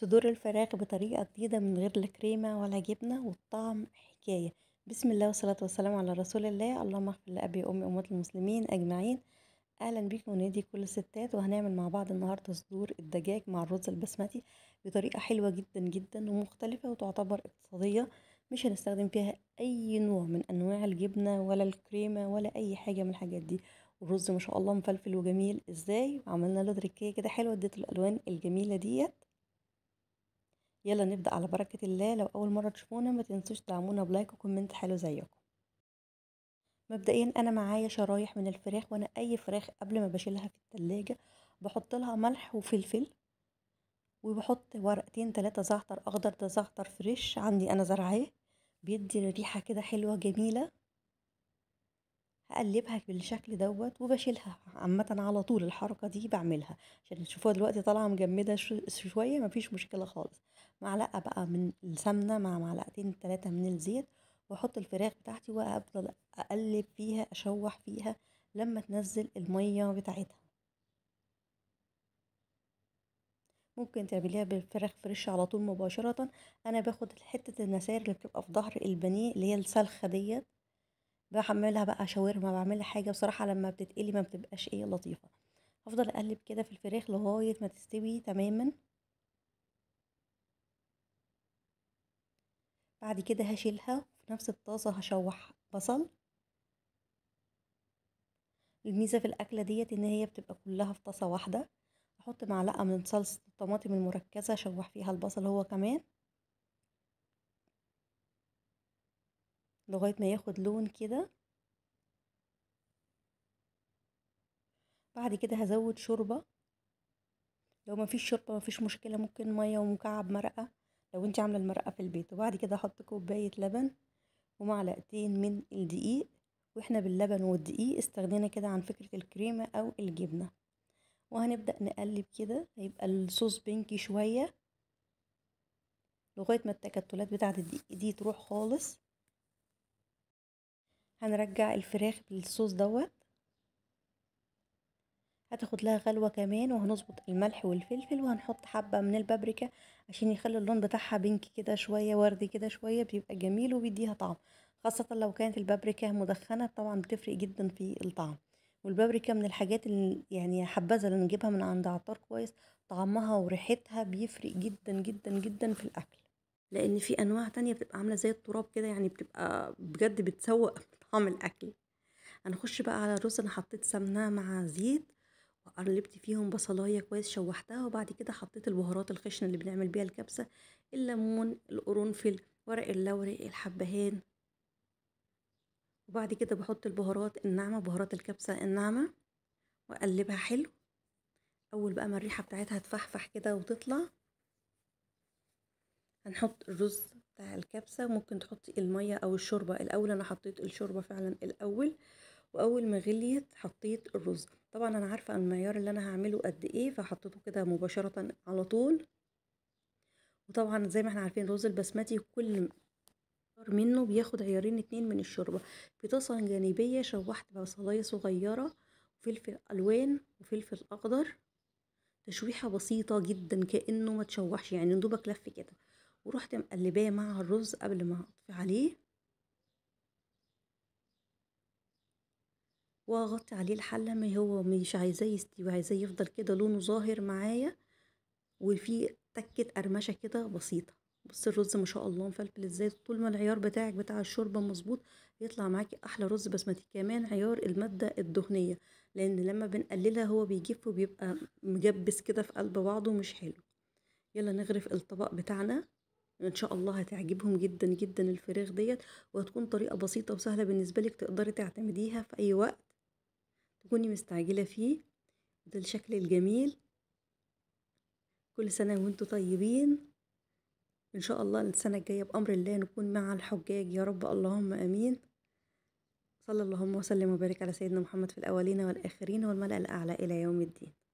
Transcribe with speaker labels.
Speaker 1: صدور الفراخ بطريقة جديدة من غير لا كريمة ولا جبنة والطعم حكاية بسم الله والصلاة والسلام على رسول الله اللهم اغفر لأبي وأمي وأمهات المسلمين أجمعين أهلا بكم ونادي كل الستات وهنعمل مع بعض النهاردة صدور الدجاج مع الرز البسمتي بطريقة حلوة جدا جدا ومختلفة وتعتبر اقتصادية مش هنستخدم فيها أي نوع من أنواع الجبنة ولا الكريمة ولا أي حاجة من الحاجات دي الرز ما شاء الله مفلفل وجميل ازاي عملنا له تركية كده حلوة اديته الألوان الجميلة ديت يلا نبدأ على بركة الله لو أول مرة تشوفونا ما تنسوش تدعمونا بلايك وكومنت حلو زيكم مبدئيا أنا معايا شرايح من الفراخ وأنا أي فراخ قبل ما بشيلها في التلاجة بحط لها ملح وفلفل وبحط ورقتين تلاتة زعتر أخضر ده زعتر فريش عندي أنا زرعاه بيدي ريحة كده حلوة جميلة هقلبها بالشكل دوت وبشيلها عامه على طول الحركه دي بعملها عشان تشوفوها دلوقتي طالعه مجمده شويه مفيش مشكله خالص معلقه بقى من السمنه مع معلقتين ثلاثه من الزيت واحط الفراخ بتاعتي وافضل اقلب فيها اشوح فيها لما تنزل الميه بتاعتها ممكن تعمليها بالفراخ فريش على طول مباشره انا باخد حته المسار اللي بتبقى في ظهر البانيه اللي هي السلخه ديت بعملها بقى شاورما بعملها حاجه بصراحه لما بتتقلي ما بتبقاش ايه لطيفه هفضل اقلب كده في الفراخ لغايه ما تستوي تماما بعد كده هشيلها في نفس الطاسه هشوح بصل الميزه في الاكله ديت ان هي بتبقى كلها في طاسه واحده احط معلقه من صلصه الطماطم المركزه اشوح فيها البصل هو كمان لغاية ما ياخد لون كده بعد كده هزود شوربة لو مفيش شوربة مفيش مشكلة ممكن مية ومكعب مرقة لو انت عاملة المرقة في البيت وبعد كده هحط كوباية لبن ومعلقتين من الدقيق واحنا باللبن والدقيق استغنينا كده عن فكرة الكريمة او الجبنة وهنبدأ نقلب كده هيبقى الصوص بينكي شوية لغاية ما التكتلات بتاعت الدقيق دي تروح خالص هنرجع الفراخ بالصوص دوت هتاخد لها غلوة كمان وهنظبط الملح والفلفل وهنحط حبة من البابريكا عشان يخلي اللون بتاعها بينك كده شوية وردي كده شوية بيبقى جميل وبيديها طعم خاصة لو كانت البابريكا مدخنة طبعا بتفرق جدا في الطعم والبابريكا من الحاجات اللي يعني حبذا اللي نجيبها من عند عطار كويس طعمها وريحتها بيفرق جدا جدا جدا في الأكل لأن في أنواع تانية بتبقى عاملة زي التراب كده يعني بتبقى بجد بتسوق طعم الاكل هنخش بقى على الرز انا حطيت سمنه مع زيت وقلبت فيهم بصلايه كويس شوحتها وبعد كده حطيت البهارات الخشنه اللي بنعمل بيها الكبسه الليمون القرنفل ورق اللوري الحبهان وبعد كده بحط البهارات الناعمه بهارات الكبسه الناعمه واقلبها حلو اول بقى ما الريحه بتاعتها تفحفح كده وتطلع هنحط الرز الكبسة ممكن تحطي المية أو الشوربة الأول أنا حطيت الشوربة فعلا الأول وأول ما غليت حطيت الرز طبعا أنا عارفة المعيار اللي أنا هعمله قد إيه فحطيته كده مباشرة على طول وطبعا زي ما احنا عارفين رز البسمتي كل منه بياخد عيارين اتنين من الشوربة في طاسة جانبية شوحت بصلاية صغيرة وفلفل ألوان وفلفل أخضر تشويحة بسيطة جدا كأنه ما تشوحش يعني دوبك لف كده ورحت مقلباه مع الرز قبل ما أطفي عليه وأغطي عليه الحلة ما هو مش عايزاه يستوي عايزاه يفضل كده لونه ظاهر معايا وفي تكة قرمشة كده بسيطة بص الرز ما شاء الله مفلفل ازاي طول ما العيار بتاعك بتاع الشوربة مظبوط يطلع معاكي أحلى رز بسمتي كمان عيار المادة الدهنية لأن لما بنقللها هو بيجف وبيبقى مجبس كده في قلب بعضه مش حلو يلا نغرف الطبق بتاعنا ان شاء الله هتعجبهم جدا جدا الفراخ ديت وهتكون طريقه بسيطه وسهله بالنسبه لك تقدري تعتمديها في اي وقت تكوني مستعجله فيه ده الشكل الجميل كل سنه وانتم طيبين ان شاء الله السنه الجايه بامر الله نكون مع الحجاج يا رب اللهم امين صلى اللهم وسلم وبارك على سيدنا محمد في الاولين والاخرين والملأ الاعلى الى يوم الدين